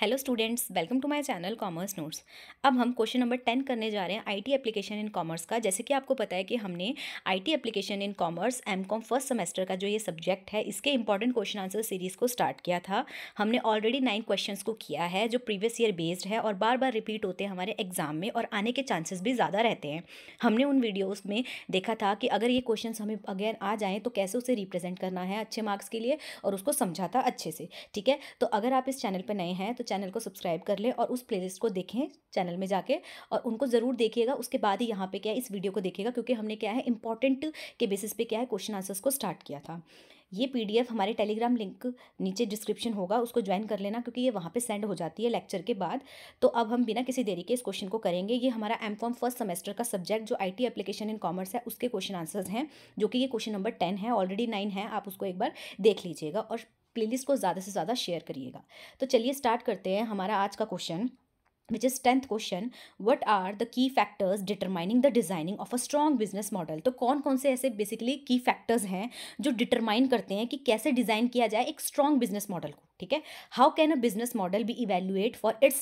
hello students welcome to my channel commerce notes अब हम question number ten करने जा रहे हैं आईटी एप्लीकेशन इन कॉमर्स का जैसे कि आपको पता है कि हमने IT application in commerce MCom first semester का जो ये सब्जेक्ट है इसके इंपॉर्टेंट क्वेश्चन आंसर सीरीज़ को स्टार्ट किया था हमने ऑलरेडी नाइन क्वेश्चन को किया है जो प्रीवियस ईयर बेस्ड है और बार बार रिपीट होते हैं हमारे एग्जाम में और आने के चांसेस भी ज़्यादा रहते हैं हमने उन वीडियोज़ में देखा था कि अगर ये क्वेश्चन हमें अगेन आ जाएँ तो कैसे उसे रिप्रेजेंट करना है अच्छे मार्क्स के लिए और उसको समझा था अच्छे से ठीक है तो अगर आप इस चैनल पर नए हैं तो चैनल को सब्सक्राइब कर लें और उस प्लेलिस्ट को देखें चैनल में जाके और उनको ज़रूर देखिएगा उसके बाद ही यहाँ पे क्या है इस वीडियो को देखिएगा क्योंकि हमने क्या है इंपॉर्टेंट के बेसिस पे क्या है क्वेश्चन आंसर्स को स्टार्ट किया था ये पीडीएफ हमारे टेलीग्राम लिंक नीचे डिस्क्रिप्शन होगा उसको ज्वाइन कर लेना क्योंकि ये वहाँ पे सेंड हो जाती है लेक्चर के बाद तो अब हम बिना किसी देरी के इस क्वेश्चन को करेंगे ये हमारा एम फॉर्म फर्स्ट सेमेस्टर का सब्जेक्ट जो आईटी एप्लीकेशन इन कॉमर्स है उसके क्वेश्चन आंसर्स हैं जो कि ये क्वेश्चन नंबर टेन है ऑलरेडी नाइन है आप उसको एक बार देख लीजिएगा और प्लेलिस्ट को ज़्यादा से ज़्यादा शेयर करिएगा तो चलिए स्टार्ट करते हैं हमारा आज का question which is tenth question what are the key factors determining the designing of a strong business model तो कौन कौन से ऐसे बेसिकली की फैक्टर्स हैं जो डिटरमाइन करते हैं कि कैसे डिज़ाइन किया जाए एक स्ट्रॉन्ग बिजनेस मॉडल को ठीक है how can a business model be evaluate for its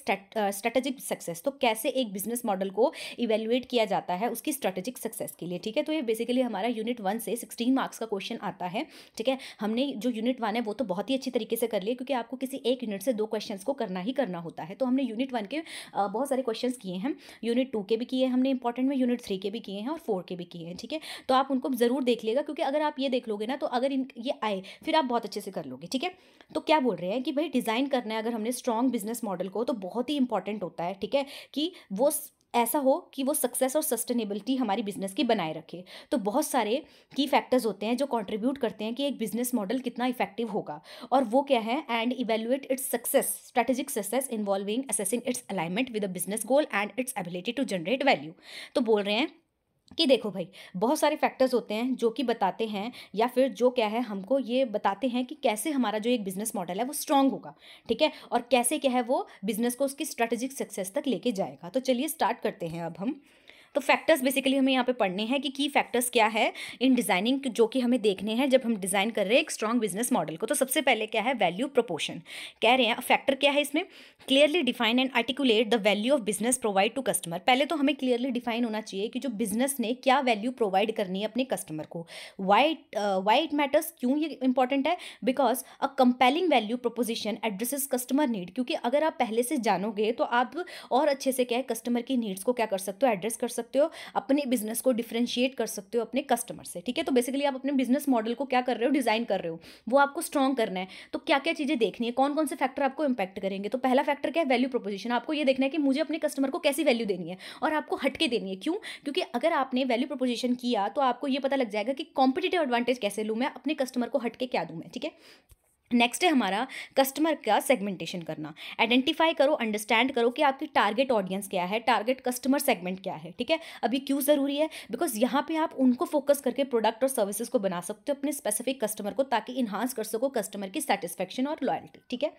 strategic success तो कैसे एक बिजनेस मॉडल को इवेल्युएट किया जाता है उसकी स्ट्रेटेजिक सक्सेस के लिए ठीक है तो ये बेसिकली हमारा यूनिट वन से सिक्सटीन मार्क्स का क्वेश्चन आता है ठीक है हमने जो यूनिट वन है वो तो बहुत ही अच्छी तरीके से कर लिए क्योंकि आपको किसी एक यूनिट से दो क्वेश्चन को करना ही करना होता है तो हमने यूनिट वन के बहुत सारे क्वेश्चन किए हैं यूनिट टू के भी किए हैं हमने इंपॉर्टेंट में यूनिट थ्री के भी किए हैं और फोर के भी किए हैं ठीक है तो आप उनको ज़रूर देख लेगा क्योंकि अगर आप ये देख लोगे ना तो अगर ये आए फिर आप बहुत अच्छे से कर लोगे ठीक है तो क्या बोल रहे हैं हैं कि भाई डिज़ाइन करना है अगर हमने स्ट्रॉन्ग बिजनेस मॉडल को तो बहुत ही इंपॉर्टेंट होता है ठीक है कि वो ऐसा हो कि वो सक्सेस और सस्टेनेबिलिटी हमारी बिजनेस की बनाए रखे तो बहुत सारे की फैक्टर्स होते हैं जो कंट्रीब्यूट करते हैं कि एक बिजनेस मॉडल कितना इफेक्टिव होगा और वो क्या है and evaluate its success strategic success involving assessing its alignment with a business goal and its ability to generate value तो बोल रहे हैं कि देखो भाई बहुत सारे फैक्टर्स होते हैं जो कि बताते हैं या फिर जो क्या है हमको ये बताते हैं कि कैसे हमारा जो एक बिजनेस मॉडल है वो स्ट्रांग होगा ठीक है और कैसे क्या है वो बिजनेस को उसकी स्ट्रैटेजिक सक्सेस तक लेके जाएगा तो चलिए स्टार्ट करते हैं अब हम तो फैक्टर्स बेसिकली हमें यहाँ पे पढ़ने हैं कि की फैक्टर्स क्या है इन डिज़ाइनिंग जो कि हमें देखने हैं जब हम डिज़ाइन कर रहे हैं एक स्ट्रॉन्ग बिजनेस मॉडल को तो सबसे पहले क्या है वैल्यू प्रोपोर्शन कह रहे हैं फैक्टर क्या है इसमें clearly define and articulate the value of business provide to customer पहले तो हमें क्लियरली डिफाइन होना चाहिए कि जो बिजनेस ने क्या वैल्यू प्रोवाइड करनी है अपने कस्टमर को वाइट वाइट मैटर्स क्यों ये इंपॉर्टेंट है because a compelling value proposition addresses customer need क्योंकि अगर आप पहले से जानोगे तो आप और अच्छे से क्या है कस्टमर की नीड्स को क्या कर सकते हो एड्रेस कर सकते सकते हो अपने बिजनेस को डिफ्रेंशिएट कर सकते हो अपने कस्टमर से ठीक है तो बेसिकली आप अपने बिजनेस मॉडल को क्या कर रहे हो डिज़ाइन कर रहे हो वो आपको स्ट्रॉन्ग करना है तो क्या क्या चीज़ें देखनी है कौन कौन से फैक्टर आपको इंपैक्ट करेंगे तो पहला फैक्टर क्या है वैल्यू प्रोपोजिशन आपको ये देखना है कि मुझे अपने कस्टमर को कैसी वैल्यू देनी है और आपको हटके देनी है क्यों क्योंकि अगर आपने वैल्यू प्रोपोजिशन किया तो आपको यह पता लग जाएगा कि कॉम्पिटेटिव एडवांटेज कैसे लूँ मैं अपने कस्टमर को हटके क्या दूँ मैं ठीक है नेक्स्ट है हमारा कस्टमर का सेगमेंटेशन करना आइडेंटिफाई करो अंडरस्टैंड करो कि आपकी टारगेट ऑडियंस क्या है टारगेट कस्टमर सेगमेंट क्या है ठीक है अभी क्यों ज़रूरी है बिकॉज यहाँ पे आप उनको फोकस करके प्रोडक्ट और सर्विसेज को बना सकते हो अपने स्पेसिफिक कस्टमर को ताकि इन्हांस कर सको कस्टमर की सेटिस्फेक्शन और लॉयल्टी ठीक है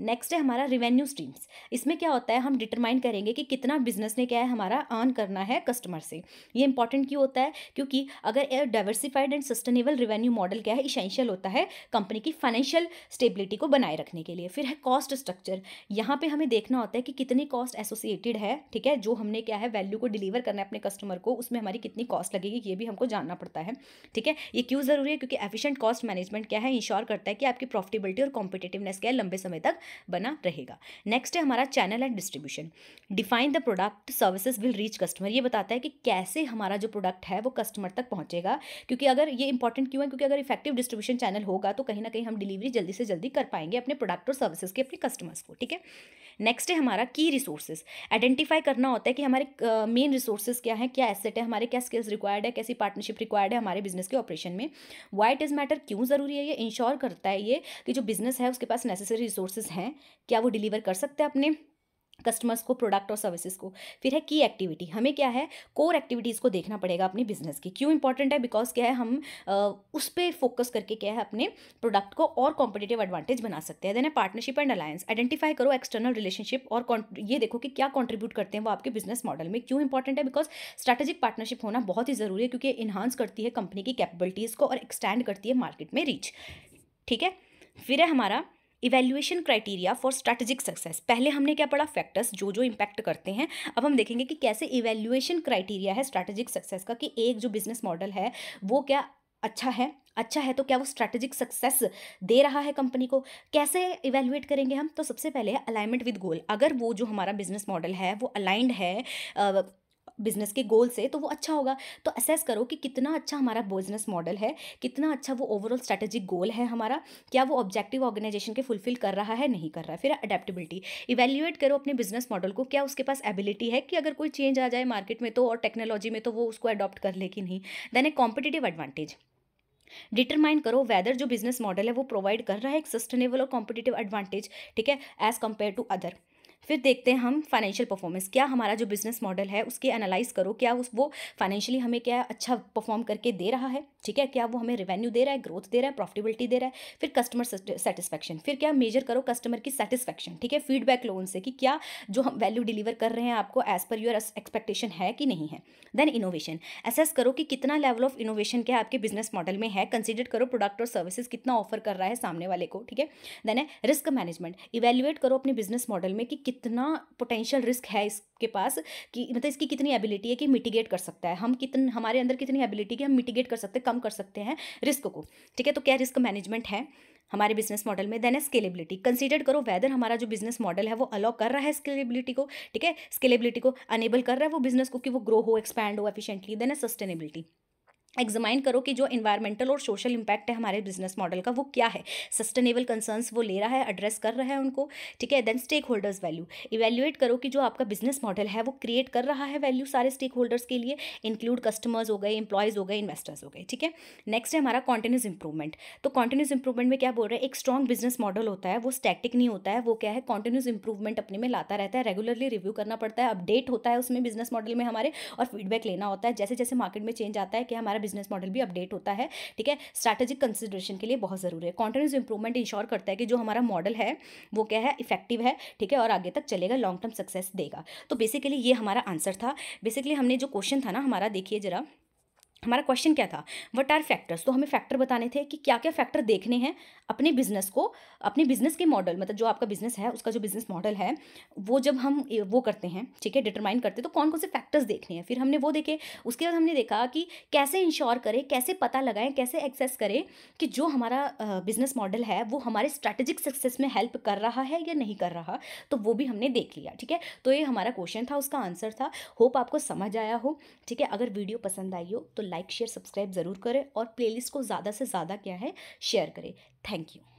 नेक्स्ट है हमारा रिवेन्यू स्ट्रीम्स इसमें क्या होता है हम डिटरमाइन करेंगे कि कितना बिजनेस ने क्या है हमारा अर्न करना है कस्टमर से ये इंपॉर्टेंट क्यों होता है क्योंकि अगर diversified and sustainable revenue model क्या है इसेंशियल होता है कंपनी की फाइनेंशियल स्टेबिलिटी को बनाए रखने के लिए फिर है कॉस्ट स्ट्रक्चर यहाँ पर हमें देखना होता है कि कितनी कॉस्ट एसोसिएटेड है ठीक है जो हमने क्या है वैल्यू को डिलीवर करना है अपने कस्टमर को उसमें हमारी कितनी कॉस्ट लगेगी ये भी हमको जानना पड़ता है ठीक है ये क्यों ज़रूरी है क्योंकि एफिशियंट कॉस्ट मैनेजमेंट क्या है इंश्योर करता है कि आपकी प्रॉफिटेबिलिटी और कॉम्पिटेटिवनेस क्या है लंबे समय तक बना रहेगा नेक्स्ट है हमारा channel and distribution define the product services will reach customer ये बताता है कि कैसे हमारा जो प्रोडक्ट है वो कस्टमर तक पहुंचेगा क्योंकि अगर ये इंपॉर्टेंट क्यों है क्योंकि अगर इफेक्टिव डिस्ट्रीब्यूशन चैनल होगा तो कहीं ना कहीं हम डिलीवरी जल्दी से जल्दी कर पाएंगे अपने प्रोडक्ट और सर्विसेज के अपने कस्टमर्स को ठीक है नेक्स्ट है हमारा की रिसोर्सेज आइडेंटिफाई करना होता है कि हमारे मेन रिसोर्सेज क्या है क्या एसेट है हमारे क्या स्किल्स रिक्वायर्ड है कैसी पार्टनरशिप रिक्वायर्ड है हमारे बिजनेस के ऑपरेशन में वाइट इज़ मैटर क्यों ज़रूरी है ये इंश्योर करता है ये कि जो बिजनेस है उसके पास नेसेसरी रिसोर्सेज हैं क्या वो डिलीवर कर सकते हैं अपने कस्टमर्स को प्रोडक्ट और सर्विसेज को फिर है की एक्टिविटी हमें क्या है कोर एक्टिविटीज़ को देखना पड़ेगा अपने बिजनेस की क्यों इंपॉर्टेंट है बिकॉज क्या है हम आ, उस पर फोकस करके क्या है अपने प्रोडक्ट को और कॉम्पिटेटिव एडवांटेज बना सकते हैं देन है पार्टनरशिप एंड अलायंस आइडेंटिफाई करो एक्सटर्नल रिलेशनशिप और ये देखो कि क्या कॉन्ट्रीब्यूट करते हैं वो आपके बिजनेस मॉडल में क्यों इंपॉर्टेंट है बिकॉज स्ट्रैटेजिक पार्टनरशिप होना बहुत ही ज़रूरी है क्योंकि इन्हांस करती है कंपनी की कैपेबिलिटीज़ को और एक्सटैंड करती है मार्केट में रीच ठीक है फिर है हमारा evaluation criteria for strategic success पहले हमने क्या पढ़ा फैक्टर्स जो जो इम्पैक्ट करते हैं अब हम देखेंगे कि कैसे इवेल्युएशन क्राइटेरिया है स्ट्रैटेजिक सक्सेस का कि एक जो बिजनेस मॉडल है वो क्या अच्छा है अच्छा है तो क्या वो स्ट्रैटेजिक सक्सेस दे रहा है कंपनी को कैसे इवेल्युएट करेंगे हम तो सबसे पहले अलाइनमेंट विद गोल अगर वो जो हमारा बिजनेस मॉडल है वो अलाइंड है बिजनेस के गोल से तो वो अच्छा होगा तो असेस करो कि कितना अच्छा हमारा बिजनेस मॉडल है कितना अच्छा वो ओवरऑल स्ट्रेटेजिक गोल है हमारा क्या वो ऑब्जेक्टिव ऑर्गेनाइजेशन के फुलफिल कर रहा है नहीं कर रहा है फिर अडेप्टेबिलिटी इवेल्युएट करो अपने बिजनेस मॉडल को क्या उसके पास एबिलिटी है कि अगर कोई चेंज आ जाए मार्केट में तो और टेक्नोलॉजी में तो वो उसको अडॉप्ट कर ले कि नहीं then a competitive advantage determine करो वेदर जो बिजनेस मॉडल है वो प्रोवाइड कर रहा है एक सस्टेनेबल और कॉम्पिटेटिव एडवांटेज ठीक है एज कंपेयर टू अदर फिर देखते हैं हम फाइनेंशियल परफॉर्मेंस क्या हमारा जो बिजनेस मॉडल है उसके एनालाइज करो क्या उस वो फाइनेंशियली हमें क्या अच्छा परफॉर्म करके दे रहा है ठीक है क्या वो हमें रेवेन्यू दे रहा है ग्रोथ दे रहा है प्रॉफिटेबिलिटी दे रहा है फिर कस्टमर सेटिस्फेक्शन फिर क्या मेजर करो कस्टमर की सेटिस्फेक्शन ठीक है फीडबैक लोन से कि क्या जो हम वैल्यू डिलीवर कर रहे हैं आपको एज पर योर एक्सपेक्टेशन है कि नहीं है देन इनोवेशन एसेस करो कि कितना लेवल ऑफ इनोवेशन क्या आपके बिजनेस मॉडल में है कंसिडर करो प्रोडक्ट और सर्विसेज कितना ऑफर कर रहा है सामने वाले को ठीक है देन है रिस्क मैनेजमेंट इवेल्युएट करो अपने बिजनेस मॉडल में कि कितना पोटेंशियल रिस्क है इसके पास कि मतलब इसकी कितनी एबिलिटी है कि मिटिगेट कर सकता है हम कितन हमारे अंदर कितनी एबिलिटी है हम मिटिगेट कर सकते हैं कम कर सकते हैं रिस्क को ठीक है तो क्या रिस्क मैनेजमेंट है हमारे बिजनेस मॉडल में देन है स्केलेबिलिटी कंसिडर करो वेदर हमारा जो बिजनेस मॉडल है वो अलाउ कर रहा है स्केलेबिलिटी को ठीक है स्केलेबिलिटी को अनेबल कर रहा है वो बिजनेस को कि वो ग्रो हो एक्सपैंड हो एफिशिएंटली देन है सस्टेनेबिलिटी एग्जामाइन करो कि जो इन्वायरमेंटल और सोशल इम्पैक्ट है हमारे बिजनेस मॉडल का वो क्या है सस्टेनेबल कंसर्न्स वो ले रहा है एड्रेस कर रहा है उनको ठीक है then stakeholders value evaluate करो कि जो आपका बिजनेस मॉडल है वो क्रिएट कर रहा है वैल्यू सारे स्टेक होल्डर्स के लिए इंक्लूड कस्टमर्स हो गए इंप्लॉयज़ हो गए इन्वेस्टर्स हो गए ठीक है नेक्स्ट है हमारा कॉन्टीन्यूस इंप्रूवमेंट तो कॉन्टीन्यूस इंप्रूवमेंट में क्या बोल रहे हैं एक स्ट्रॉन्ग बिजनेस मॉडल होता है वो स्टैटिक नहीं होता है वो क्या है कॉन्टीन्यूस इंप्रूवमेंट अपने में लाता रहता है रेगुलरली रिव्यू करना पड़ता है अपडेट होता है उसमें बिजनेस मॉडल में हमारे और फीडबैक लेना होता है जैसे जैसे मार्केट में चेंज आता है कि हमारा बिजनेस मॉडल भी अपडेट होता है ठीक है स्ट्रैटेजिक कंसिडरेशन के लिए बहुत ज़रूरी है कॉन्टिन्यूस इंप्रूवमेंट इंश्योर करता है कि जो हमारा मॉडल है वो क्या है इफेक्टिव है ठीक है और आगे तक चलेगा लॉन्ग टर्म सक्सेस देगा तो बेसिकली ये हमारा आंसर था बेसिकली हमने जो क्वेश्चन था ना हमारा देखिए जरा हमारा क्वेश्चन क्या था वट आर फैक्टर्स तो हमें फैक्टर बताने थे कि क्या क्या फैक्टर देखने हैं अपने बिजनेस को अपने बिजनेस के मॉडल मतलब जो आपका बिजनेस है उसका जो बिजनेस मॉडल है वो जब हम वो करते हैं ठीक है डिटरमाइन करते हैं तो कौन कौन से फैक्टर्स देखने हैं फिर हमने वो देखे उसके बाद हमने देखा कि कैसे इंश्योर करें कैसे पता लगाएं कैसे एक्सेस करें कि जो हमारा बिजनेस मॉडल है वो हमारे स्ट्रैटेजिक सक्सेस में हेल्प कर रहा है या नहीं कर रहा तो वो भी हमने देख लिया ठीक है तो ये हमारा क्वेश्चन था उसका आंसर था होप आपको समझ आया हो ठीक है अगर वीडियो पसंद आई हो तो लाइक शेयर सब्सक्राइब ज़रूर करें और प्लेलिस्ट को ज़्यादा से ज़्यादा क्या है शेयर करें थैंक यू